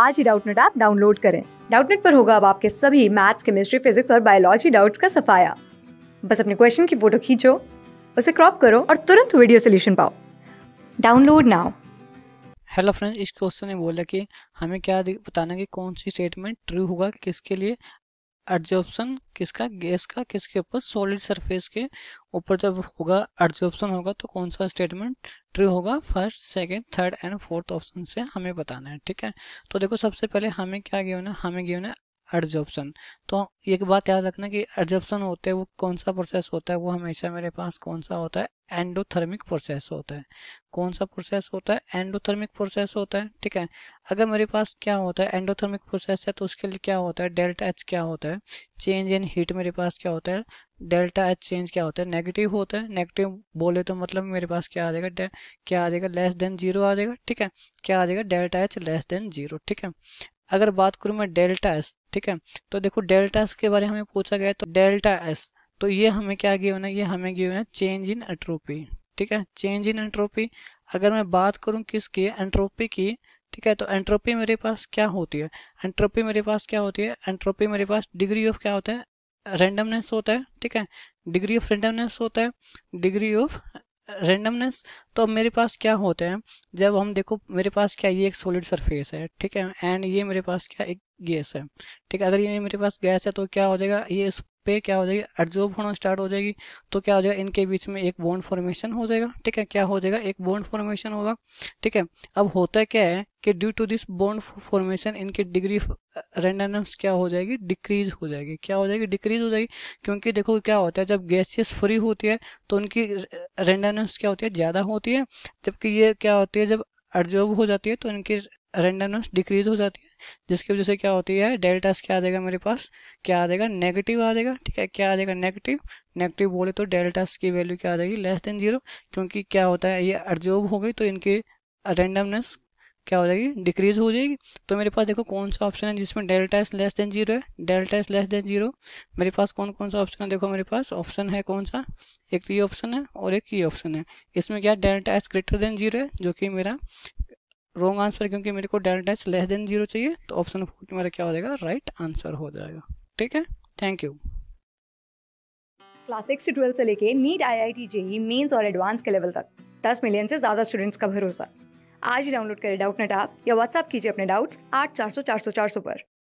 आज ही Doubtnut app download करें डाउटनेट पर होगा अब आपके सभी मैथ्स केमिस्ट्री फिजिक्स और बायोलॉजी डाउट्स का सफाया बस अपने क्वेश्चन की फोटो खींचो उसे क्रॉप करो और तुरंत वीडियो सोल्यूशन पाओ डाउनलोड नाउ हेलो फ्रेंड्स इस क्वेश्चन ने बोला कि हमें क्या बताना कि कौन सी स्टेटमेंट ट्रू होगा किसके लिए एडजॉर्प्शन किसका गैस का किसके ऊपर सॉलिड सरफेस के ऊपर जब होगा एडजॉर्प्शन होगा तो कौन सा स्टेटमेंट ट्रू होगा first second third and fourth option से हमें बताना है ठीक है तो देखो सबसे पहले हमें क्या गिवन है हमें गिवन है एडजॉर्प्शन तो एक बात याद रखना कि एडजॉप्शन होते हैं वो कौन सा प्रोसेस होता है वो हमेशा मेरे पास कौन सा होता है एंडोथर्मिक प्रोसेस होता है कौन सा प्रोसेस होता है एंडोथर्मिक प्रोसेस होता है ठीक है अगर मेरे पास क्या होता है एंडोथर्मिक प्रोसेस है तो उसके लिए क्या होता है डेल्टा एच क्या होता है चेंज इन हीट मेरे पास क्या होता है डेल्टा एच चेंज क्या होता है नेगेटिव होता है नेगेटिव बोले तो मतलब मेरे पास क्या आ जाएगा क्या आ जाएगा लेस देन जीरो आ जाएगा ठीक है क्या आ जाएगा delta H less than zero ठीक है अगर बात करूँ मैं डेल्टा एस ठीक है तो देखो डेल्टा एस के बारे में हमें पूछा गया तो डेल्टा एस तो ये हमें क्या गिवन है ये हमें गिवन है चेंज इन एंट्रोपी ठीक है चेंज इन एंट्रोपी अगर मैं बात करूं किसकी एंट्रोपी की ठीक है तो एंट्रोपी मेरे पास क्या होती है एंट्रोपी मेरे पास क्या होती है एंट्रोपी मेरे पास डिग्री ऑफ क्या होता है रेंडमनेस होता है ठीक है डिग्री ऑफ रेंडमनेस होता है डिग्री ऑफ रेंडमनेस तो अब मेरे पास क्या होते हैं जब हम देखो मेरे पास क्या ये एक सॉलिड सरफेस है ठीक है एंड ये मेरे पास क्या एक गैस है ठीक है अगर ये मेरे पास गैस है तो क्या हो जाएगा ये पे क्या हो जाएगी एड्जॉर्ब होना स्टार्ट हो जाएगी तो क्या हो जाएगा इनके बीच में एक बॉन्ड फॉर्मेशन हो जाएगा ठीक है क्या हो जाएगा एक बॉन्ड फॉर्मेशन होगा ठीक है अब होता है क्या है कि due to this bond formation इनकी डिग्री रेंडमनेस क्या हो जाएगी डिक्रीज हो जाएगी क्या हो जाएगी डिक्रीज हो जाएगी क्योंकि देखो क्या होता है जब गैसियस फ्री होती है तो उनकी रेंडमनेस क्या होती है ज़्यादा होती है जबकि ये क्या होती है जब एडजॉर्ब हो जाती है तो इनकी रेंडमनेस डिक्रीज हो जाती है जिसकी वजह से क्या होती है डेल्टा एस क्या आ जाएगा मेरे पास क्या आ जाएगा नेगेटिव आ जाएगा ठीक है क्या आ जाएगा नेगेटिव नेगेटिव बोले तो डेल्टा एस की वैल्यू क्या आ जाएगी लेस देन जीरो क्योंकि क्या होता है ये अर्जोब हो गई तो इनकी रेंडमनेस क्या हो जाएगी डिक्रीज हो जाएगी तो मेरे पास देखो कौन सा ऑप्शन है जिसमें delta S less than zero है delta S less than zero मेरे पास कौन कौन सा ऑप्शन है देखो मेरे पास ऑप्शन है कौन सा एक तो ये ऑप्शन है और एक ये ऑप्शन है इसमें क्या delta S greater than zero है जो कि मेरा रॉन्ग आंसर है क्योंकि मेरे को delta X less than zero चाहिए तो ऑप्शन हमारा क्या हो जाएगा राइट right आंसर हो जाएगा ठीक है थैंक यू क्लास सिक्स से ट्वेल्थ से लेके NEET I I T JEE mains और एडवांस के लेवल तक दस मिलियन से ज़्यादा स्टूडेंट्स का भरोसा आज ही डाउनलोड करें डाउट नेट आप या व्हाट्सअप कीजिए अपने डाउट्स आठ चार सौ चार सौ चार सौ पर